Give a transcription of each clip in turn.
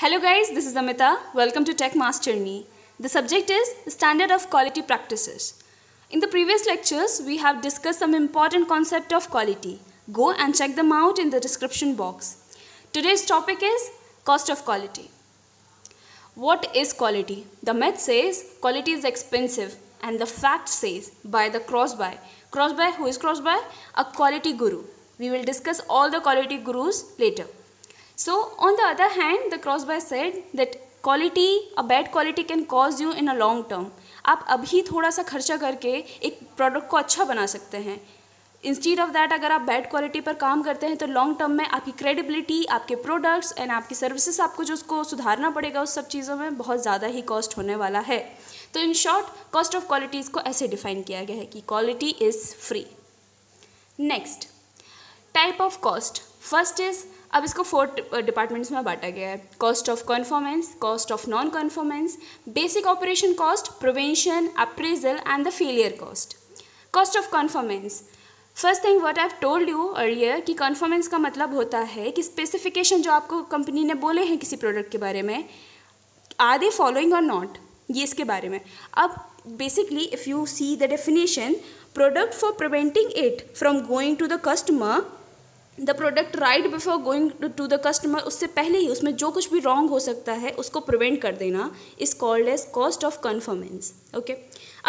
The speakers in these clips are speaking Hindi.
Hello guys, this is Amita. Welcome to Tech Mass Journey. The subject is Standard of Quality Practices. In the previous lectures, we have discussed some important concept of quality. Go and check them out in the description box. Today's topic is cost of quality. What is quality? The myth says quality is expensive and the fact says by the cross by Cross-buy, by whos is cross-by? A quality guru. We will discuss all the quality gurus later. So on the other hand, the Crosby said that quality, a bad quality can cause you in a long term. आप अभी थोड़ा सा खर्चा करके एक प्रोडक्ट को अच्छा बना सकते हैं इंस्टीड ऑफ दैट अगर आप बैड क्वालिटी पर काम करते हैं तो लॉन्ग टर्म में आपकी क्रेडिबिलिटी आपके प्रोडक्ट्स एंड आपकी सर्विसेज आपको जो उसको सुधारना पड़ेगा उस सब चीज़ों में बहुत ज़्यादा ही कॉस्ट होने वाला है तो in short cost of quality को ऐसे डिफाइन किया गया है कि quality is free next type of cost first is अब इसको फोर डिपार्टमेंट्स में बांटा गया है cost of conformance cost of non conformance basic operation cost prevention appraisal and the failure cost cost of conformance first thing what I told you earlier कि कन्फॉर्मेंस का मतलब होता है कि स्पेसिफिकेशन जो आपको कंपनी ने बोले हैं किसी प्रोडक्ट के बारे में आर दे फॉलोइंग और नॉट ये इसके बारे में अब basically if you see the definition product for preventing it from going to the customer the product right before going to the customer उससे पहले ही उसमें जो कुछ भी रॉन्ग हो सकता है उसको प्रिवेंट कर देना is called as cost of conformance okay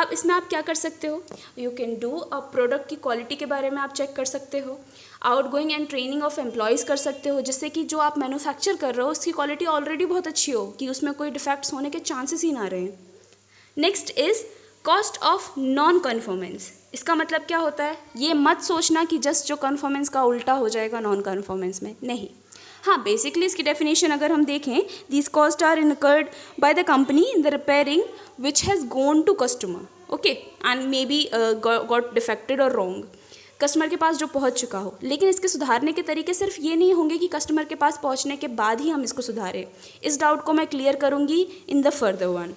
अब इसमें आप क्या कर सकते हो यू कैन डू अब प्रोडक्ट की क्वालिटी के बारे में आप चेक कर सकते हो out going and training of employees कर सकते हो जिससे कि जो आप मैनुफैक्चर कर रहे हो उसकी क्वालिटी ऑलरेडी बहुत अच्छी हो कि उसमें कोई डिफेक्ट्स होने के चांसेस ही ना रहें next is cost of non conformance इसका मतलब क्या होता है ये मत सोचना कि जस्ट जो कन्फॉर्मेंस का उल्टा हो जाएगा नॉन कन्फॉर्मेंस में नहीं हाँ बेसिकली इसकी डेफिनेशन अगर हम देखें this cost are incurred by the company in the repairing which has gone to customer okay and may be got defected और रॉन्ग कस्टमर के पास जो पहुंच चुका हो लेकिन इसके सुधारने के तरीके सिर्फ ये नहीं होंगे कि कस्टमर के पास पहुंचने के बाद ही हम इसको सुधारें इस डाउट को मैं क्लियर करूँगी in the further one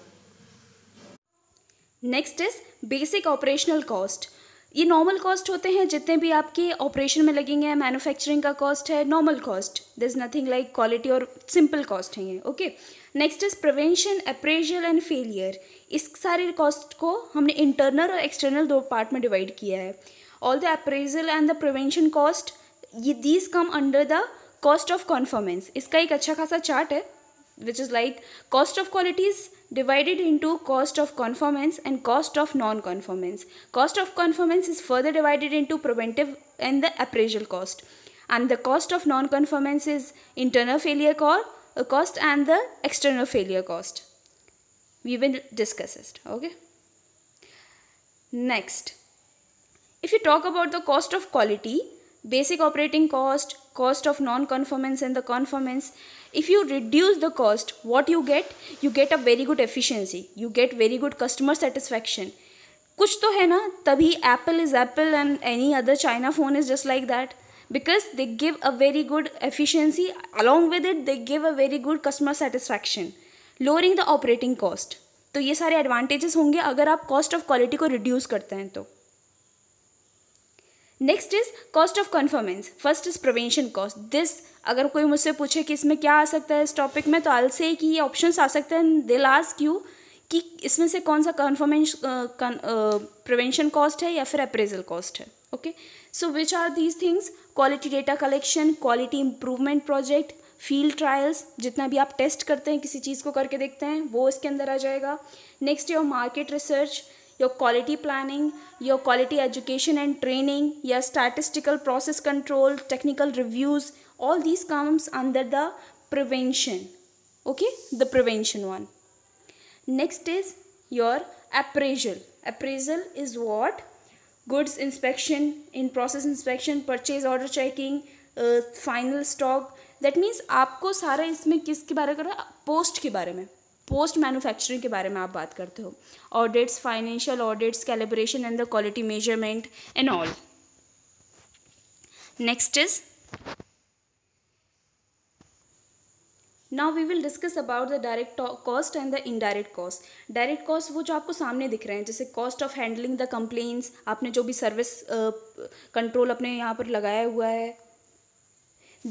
next is basic operational cost ये नॉर्मल कॉस्ट होते हैं जितने भी आपके ऑपरेशन में लगेंगे मैन्युफैक्चरिंग का कॉस्ट है normal cost there is nothing like quality और सिंपल कॉस्ट है ये okay next is prevention appraisal and failure इस सारे कॉस्ट को हमने इंटरनल और एक्सटर्नल दो पार्ट में डिवाइड किया है all the appraisal and the prevention cost ये these come under the cost of conformance इसका एक अच्छा खासा चार्ट है which is like cost of qualities divided into cost of conformance and cost of non-conformance. Cost of conformance is further divided into preventive and the appraisal cost. And the cost of non-conformance is internal failure uh, cost and the external failure cost. We will discuss it. Okay. Next, if you talk about the cost of quality, basic operating cost, cost of non-conformance and the conformance, if you reduce the cost what you get you get a very good efficiency you get very good customer satisfaction कुछ तो है ना तभी Apple is Apple and any other China phone is just like that because they give a very good efficiency along with it they give a very good customer satisfaction lowering the operating cost तो ये सारे एडवांटेजेस होंगे अगर आप कॉस्ट ऑफ क्वालिटी को रिड्यूस करते हैं तो next is cost of conformance first is prevention cost this अगर कोई मुझसे पूछे कि इसमें क्या आ सकता है इस टॉपिक में तो आल से कि ये ऑप्शन आ सकते हैं दिल आस्क यू कि इसमें से कौन सा कन्फर्मेंस प्रिवेंशन कॉस्ट है या फिर अप्रेजल कॉस्ट है okay so which are these things quality data collection quality improvement project field trials जितना भी आप टेस्ट करते हैं किसी चीज़ को करके देखते हैं वो इसके अंदर आ जाएगा next your market research your quality planning, your quality education and training, your statistical process control, technical reviews, all these comes under the prevention. Okay, the prevention one. Next is your appraisal. Appraisal is what? Goods inspection, in-process inspection, purchase order checking, final uh, stock that means आपको सारा इसमें किसके बारे में करना है पोस्ट के बारे में पोस्ट मैन्युफैक्चरिंग के बारे में आप बात करते हो audits financial audits calibration and the quality measurement and all next is now we will discuss about the direct cost and the indirect cost direct cost वो जो आपको सामने दिख रहे हैं जैसे cost of handling the complaints आपने जो भी सर्विस कंट्रोल uh, अपने यहाँ पर लगाया हुआ है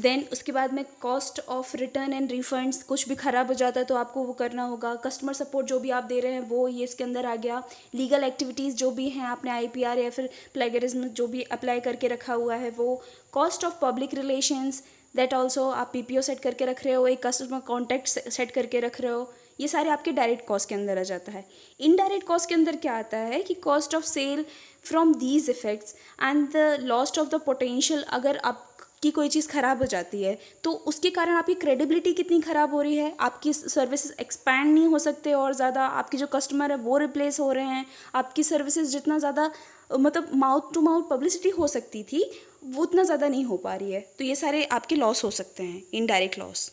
देन उसके बाद में cost of return and refunds कुछ भी ख़राब हो जाता है तो आपको वो करना होगा कस्टमर सपोर्ट जो भी आप दे रहे हैं वो ये इसके अंदर आ गया लीगल एक्टिविटीज़ जो भी हैं आपने आई पी आर या फिर प्लेगरिज्म जो भी अप्लाई करके रखा हुआ है वो cost of public relations that also आप पी पी ओ सेट करके रख रहे हो एक कस्टमर कॉन्टैक्ट सेट करके रख रहे हो ये सारे आपके डायरेक्ट कॉस्ट के अंदर आ जाता है इनडायरेक्ट कॉस्ट के अंदर क्या आता है कि cost of sale from these effects and the lost of the potential अगर आप कि कोई चीज़ ख़राब हो जाती है तो उसके कारण आपकी क्रेडिबिलिटी कितनी ख़राब हो रही है आपकी सर्विसेज एक्सपैंड नहीं हो सकते और ज़्यादा आपके जो कस्टमर है वो रिप्लेस हो रहे हैं आपकी सर्विसेज जितना ज़्यादा मतलब माउथ टू माउथ पब्लिसिटी हो सकती थी वो उतना ज़्यादा नहीं हो पा रही है तो ये सारे आपके लॉस हो सकते हैं इनडायरेक्ट लॉस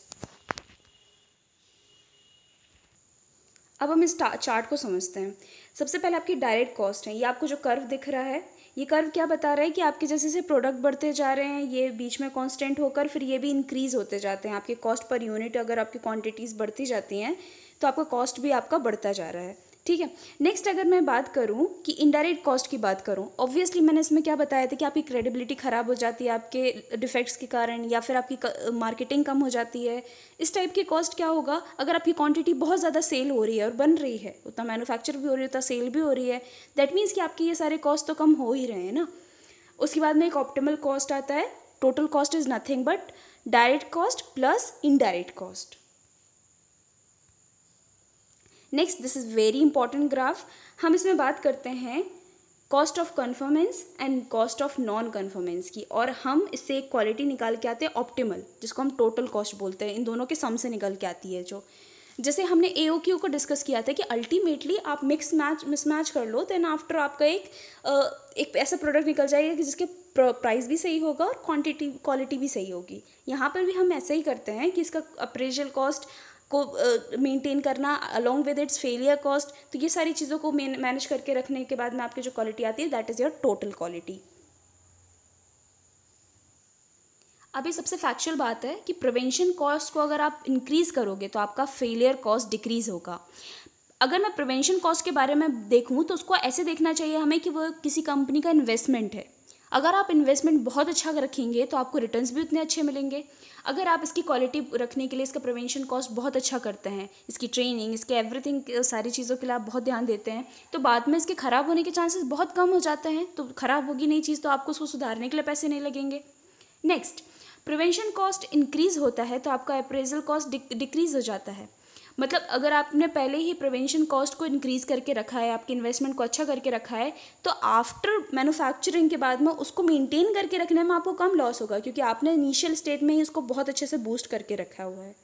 अब हम इस चार्ट को समझते हैं सबसे पहले आपकी डायरेक्ट कॉस्ट है ये आपको जो कर्व दिख रहा है ये कर्व क्या बता रहा है कि आपके जैसे जैसे प्रोडक्ट बढ़ते जा रहे हैं ये बीच में कांस्टेंट होकर फिर ये भी इंक्रीज़ होते जाते हैं आपके कॉस्ट पर यूनिट अगर आपकी क्वांटिटीज़ बढ़ती जाती हैं तो आपका कॉस्ट भी आपका बढ़ता जा रहा है ठीक है नेक्स्ट अगर मैं बात करूँ कि इनडायरेक्ट कॉस्ट की बात करूँ ऑब्वियसली मैंने इसमें क्या बताया था कि आपकी क्रेडिबिलिटी ख़राब हो जाती है आपके डिफेक्ट्स के कारण या फिर आपकी मार्केटिंग कम हो जाती है इस टाइप की कॉस्ट क्या होगा अगर आपकी क्वांटिटी बहुत ज़्यादा सेल हो रही है और बन रही है उतना मैनुफैक्चर भी हो रही है उतना सेल भी हो रही है दैट मीन्स कि आपके ये सारे कॉस्ट तो कम हो ही रहे हैं ना उसके बाद में एक ऑप्टिमल कॉस्ट आता है total cost is nothing but direct cost plus indirect cost next this is very important graph हम इसमें बात करते हैं cost of conformance and cost of non conformance की और हम इससे एक क्वालिटी निकाल के आते हैं ऑप्टिमल जिसको हम टोटल कॉस्ट बोलते हैं इन दोनों के सम से निकल के आती है जो जैसे हमने ए ओ क्यू को डिस्कस किया था कि अल्टीमेटली आप मिक्स मैच मिसमैच कर लो देन आफ्टर आपका एक एक ऐसा प्रोडक्ट निकल जाएगा कि जिसके प्राइस भी सही होगा और क्वांटिटी क्वालिटी भी सही होगी यहाँ पर भी हम ऐसा ही करते हैं कि इसका अप्रेजल कॉस्ट को मेंटेन करना along with its failure cost तो ये सारी चीज़ों को मैनेज करके रखने के बाद में आपकी जो क्वालिटी आती है that is your total quality अभी सबसे फैक्चुअल बात है कि प्रिवेंशन कॉस्ट को अगर आप इंक्रीज़ करोगे तो आपका फेलियर कॉस्ट डिक्रीज़ होगा अगर मैं प्रिवेंशन कॉस्ट के बारे में देखूँ तो उसको ऐसे देखना चाहिए हमें कि वह किसी कंपनी का इन्वेस्टमेंट है अगर आप इन्वेस्टमेंट बहुत अच्छा रखेंगे तो आपको रिटर्न भी उतने अच्छे मिलेंगे अगर आप इसकी क्वालिटी रखने के लिए इसका प्रिवेंशन कॉस्ट बहुत अच्छा करते हैं इसकी ट्रेनिंग इसके एवरीथिंग सारी चीज़ों के लिए आप बहुत ध्यान देते हैं तो बाद में इसके ख़राब होने के चांसेस बहुत कम हो जाते हैं तो ख़राब होगी नई चीज़ तो आपको उसको सुधारने के लिए पैसे नहीं लगेंगे नेक्स्ट प्रिवेंशन कॉस्ट इंक्रीज़ होता है तो आपका अप्रेजल कॉस्ट डिक्रीज़ हो जाता है मतलब अगर आपने पहले ही प्रिवेंशन कॉस्ट को इंक्रीज़ करके रखा है आपके इन्वेस्टमेंट को अच्छा करके रखा है तो आफ्टर मैन्युफैक्चरिंग के बाद में उसको मेंटेन करके रखने में आपको कम लॉस होगा क्योंकि आपने इनिशियल स्टेट में ही उसको बहुत अच्छे से बूस्ट करके रखा हुआ है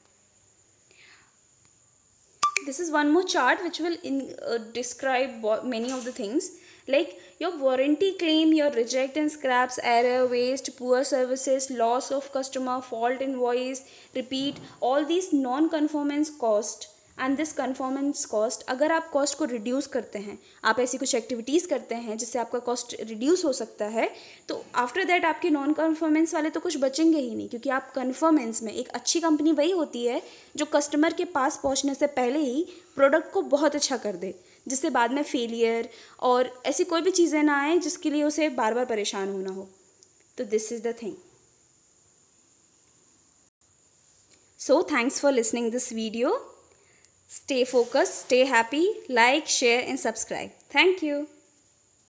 this is one more chart which will describe many of the things like your warranty claim your reject and scraps error waste poor services loss of customer fault invoice repeat all these non conformance cost and this conformance cost अगर आप कॉस्ट को रिड्यूस करते हैं आप ऐसी कुछ एक्टिविटीज़ करते हैं जिससे आपका कॉस्ट रिड्यूस हो सकता है तो आफ्टर दैट आपके नॉन कन्फॉर्मेंस वाले तो कुछ बचेंगे ही नहीं क्योंकि आप कन्फॉर्मेंस में एक अच्छी कंपनी वही होती है जो कस्टमर के पास पहुँचने से पहले ही प्रोडक्ट को बहुत अच्छा कर दे जिससे बाद में फेलियर और ऐसी कोई भी चीज़ें ना आए जिसके लिए उसे बार बार परेशान होना हो तो this is the thing so thanks for listening this video stay focus stay happy like share and subscribe thank you